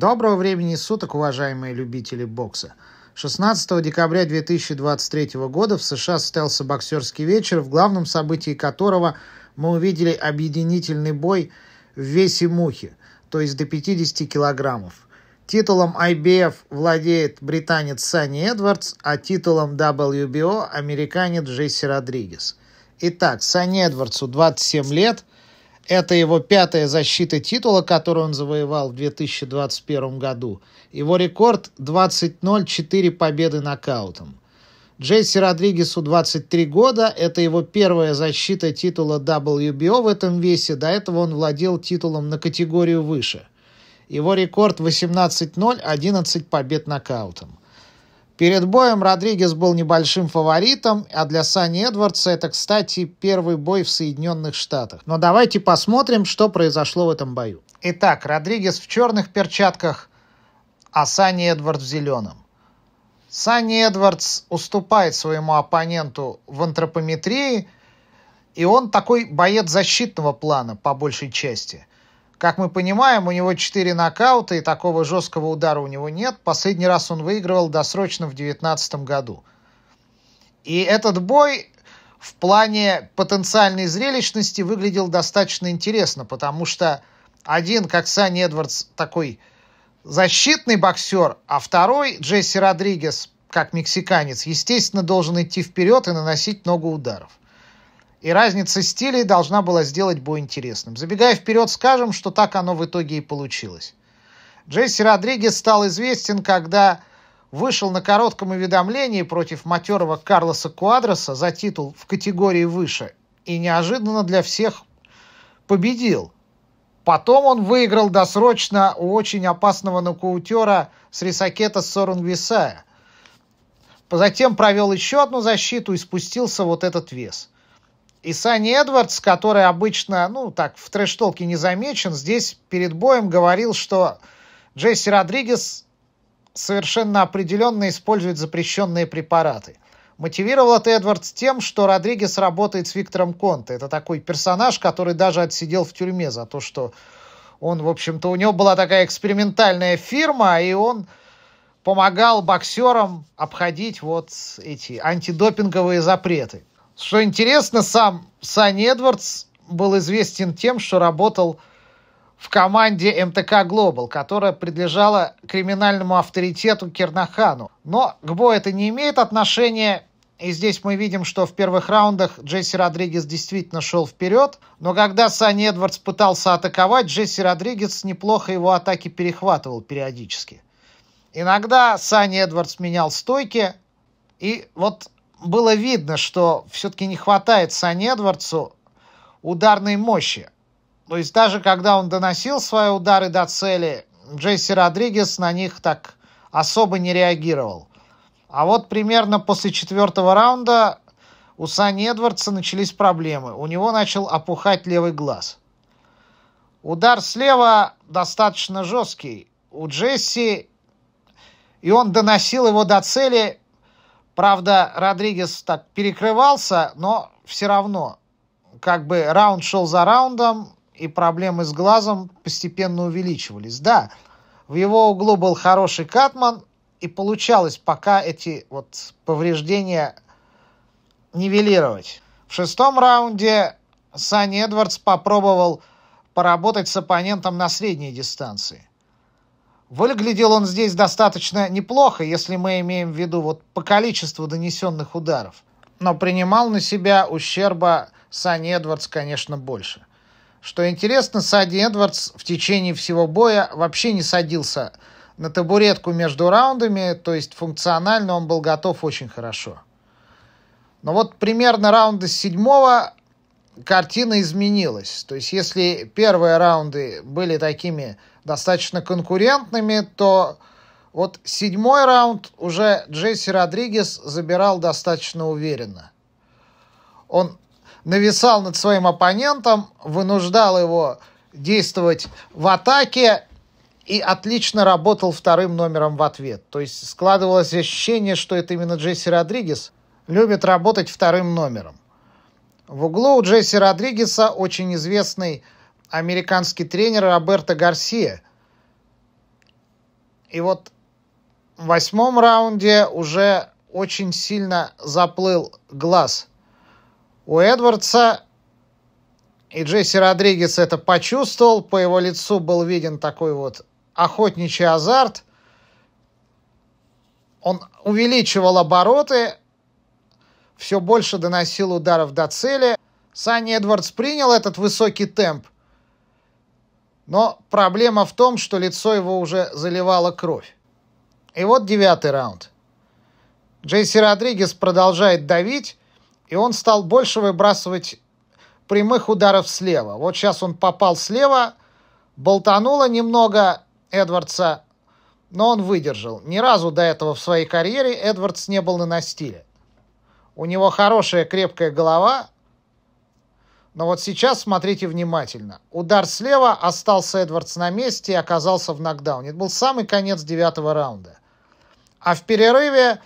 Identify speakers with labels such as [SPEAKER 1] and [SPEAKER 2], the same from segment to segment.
[SPEAKER 1] Доброго времени суток, уважаемые любители бокса. 16 декабря 2023 года в США состоялся боксерский вечер, в главном событии которого мы увидели объединительный бой в весе мухи, то есть до 50 килограммов. Титулом IBF владеет британец Санни Эдвардс, а титулом WBO – американец Джесси Родригес. Итак, Санни Эдвардсу 27 лет – это его пятая защита титула, которую он завоевал в 2021 году. Его рекорд 20-0-4 победы нокаутом. Джесси Родригесу 23 года. Это его первая защита титула WBO в этом весе. До этого он владел титулом на категорию выше. Его рекорд 18-0, 11 побед нокаутом. Перед боем Родригес был небольшим фаворитом, а для Сани Эдвардса это, кстати, первый бой в Соединенных Штатах. Но давайте посмотрим, что произошло в этом бою. Итак, Родригес в черных перчатках, а Сани Эдвардс в зеленом. Сани Эдвардс уступает своему оппоненту в антропометрии, и он такой боец защитного плана по большей части – как мы понимаем, у него 4 нокаута, и такого жесткого удара у него нет. Последний раз он выигрывал досрочно в 2019 году. И этот бой в плане потенциальной зрелищности выглядел достаточно интересно, потому что один, как Саня Эдвардс, такой защитный боксер, а второй, Джесси Родригес, как мексиканец, естественно, должен идти вперед и наносить много ударов. И разница стилей должна была сделать бой интересным. Забегая вперед, скажем, что так оно в итоге и получилось. Джесси Родригес стал известен, когда вышел на коротком уведомлении против матерого Карлоса Куадроса за титул в категории выше и неожиданно для всех победил. Потом он выиграл досрочно у очень опасного нокаутера с Рисакета Сорунгвисая. Затем провел еще одну защиту и спустился вот этот вес – и Санни Эдвардс, который обычно, ну, так, в трэш-толке не замечен, здесь перед боем говорил, что Джесси Родригес совершенно определенно использует запрещенные препараты. Мотивировал это Эдвардс тем, что Родригес работает с Виктором Конте. Это такой персонаж, который даже отсидел в тюрьме за то, что он, в общем-то, у него была такая экспериментальная фирма, и он помогал боксерам обходить вот эти антидопинговые запреты. Что интересно, сам Санни Эдвардс был известен тем, что работал в команде МТК «Глобал», которая принадлежала криминальному авторитету Кернахану. Но к бою это не имеет отношения, и здесь мы видим, что в первых раундах Джесси Родригес действительно шел вперед, но когда Санни Эдвардс пытался атаковать, Джесси Родригес неплохо его атаки перехватывал периодически. Иногда Санни Эдвардс менял стойки, и вот было видно, что все-таки не хватает Санедвардсу ударной мощи. То есть даже когда он доносил свои удары до цели, Джесси Родригес на них так особо не реагировал. А вот примерно после четвертого раунда у Сани Эдвардса начались проблемы. У него начал опухать левый глаз. Удар слева достаточно жесткий у Джесси, и он доносил его до цели Правда, Родригес так перекрывался, но все равно как бы раунд шел за раундом, и проблемы с глазом постепенно увеличивались. Да, в его углу был хороший катман, и получалось пока эти вот повреждения нивелировать. В шестом раунде Санни Эдвардс попробовал поработать с оппонентом на средней дистанции. Выглядел он здесь достаточно неплохо, если мы имеем в виду вот по количеству донесенных ударов. Но принимал на себя ущерба Санни Эдвардс, конечно, больше. Что интересно, Санни Эдвардс в течение всего боя вообще не садился на табуретку между раундами, то есть функционально он был готов очень хорошо. Но вот примерно раунда с седьмого картина изменилась. То есть, если первые раунды были такими достаточно конкурентными, то вот седьмой раунд уже Джесси Родригес забирал достаточно уверенно. Он нависал над своим оппонентом, вынуждал его действовать в атаке и отлично работал вторым номером в ответ. То есть складывалось ощущение, что это именно Джесси Родригес любит работать вторым номером. В углу у Джесси Родригеса очень известный американский тренер Роберто Гарсия. И вот в восьмом раунде уже очень сильно заплыл глаз. У Эдвардса и Джесси Родригес это почувствовал, по его лицу был виден такой вот охотничий азарт. Он увеличивал обороты, все больше доносил ударов до цели. Санни Эдвардс принял этот высокий темп, но проблема в том, что лицо его уже заливало кровь. И вот девятый раунд. Джейси Родригес продолжает давить, и он стал больше выбрасывать прямых ударов слева. Вот сейчас он попал слева, болтануло немного Эдвардса, но он выдержал. Ни разу до этого в своей карьере Эдвардс не был на настиле. У него хорошая крепкая голова, но вот сейчас смотрите внимательно. Удар слева, остался Эдвардс на месте и оказался в нокдауне. Это был самый конец девятого раунда. А в перерыве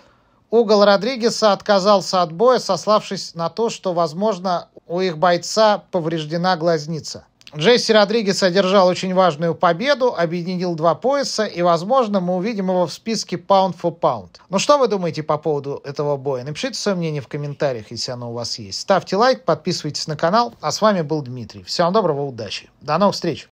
[SPEAKER 1] угол Родригеса отказался от боя, сославшись на то, что, возможно, у их бойца повреждена глазница – Джесси Родригес одержал очень важную победу, объединил два пояса, и, возможно, мы увидим его в списке Pound for Pound. Ну что вы думаете по поводу этого боя? Напишите свое мнение в комментариях, если оно у вас есть. Ставьте лайк, подписывайтесь на канал. А с вами был Дмитрий. Всем доброго, удачи. До новых встреч.